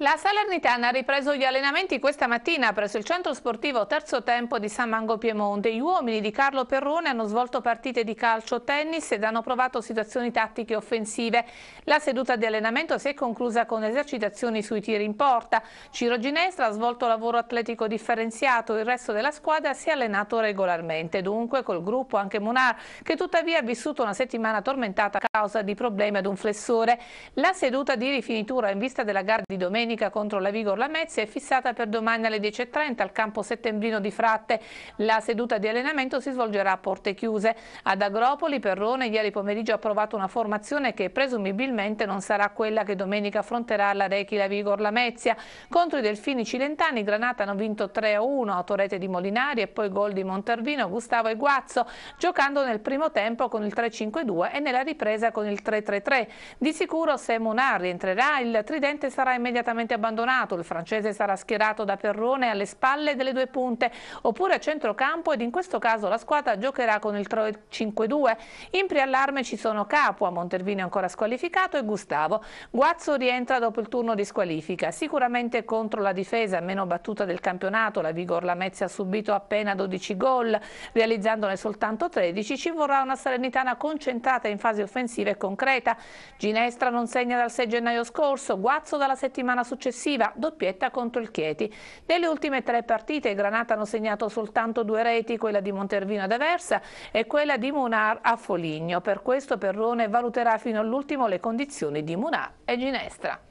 La Salernitana ha ripreso gli allenamenti questa mattina presso il centro sportivo terzo tempo di San Mango Piemonte. Gli uomini di Carlo Perrone hanno svolto partite di calcio, tennis ed hanno provato situazioni tattiche offensive. La seduta di allenamento si è conclusa con esercitazioni sui tiri in porta. Ciro Ginestra ha svolto lavoro atletico differenziato, il resto della squadra si è allenato regolarmente. Dunque col gruppo anche Munar, che tuttavia ha vissuto una settimana tormentata a causa di problemi ad un flessore. La seduta di rifinitura in vista della gara di domenica domenica contro la Vigor Lamezia è fissata per domani alle 10.30 al campo settembrino di Fratte. La seduta di allenamento si svolgerà a porte chiuse. Ad Agropoli, Perrone, ieri pomeriggio ha approvato una formazione che presumibilmente non sarà quella che domenica affronterà la Rechi la Vigor Lamezia. Contro i Delfini Cilentani, Granata hanno vinto 3-1, autorete di Molinari e poi gol di Montervino, Gustavo e Guazzo, giocando nel primo tempo con il 3-5-2 e nella ripresa con il 3-3-3. Di sicuro se Monar rientrerà, il tridente sarà immediatamente completamente abbandonato, il francese sarà schierato da Perrone alle spalle delle due punte, oppure a centrocampo ed in questo caso la squadra giocherà con il 3-5-2. In preallarme ci sono Capua, Montervini ancora squalificato e Gustavo. Guazzo rientra dopo il turno di squalifica, sicuramente contro la difesa meno battuta del campionato, la Vigor Lamezia ha subito appena 12 gol, realizzandone soltanto 13, ci vorrà una Salernitana concentrata in fase offensiva e concreta. Ginestra non segna dal 6 gennaio scorso, Guazzo dalla settimana successiva doppietta contro il Chieti. Nelle ultime tre partite i Granata hanno segnato soltanto due reti, quella di Montervino ad Aversa e quella di Munar a Foligno. Per questo Perrone valuterà fino all'ultimo le condizioni di Munar e Ginestra.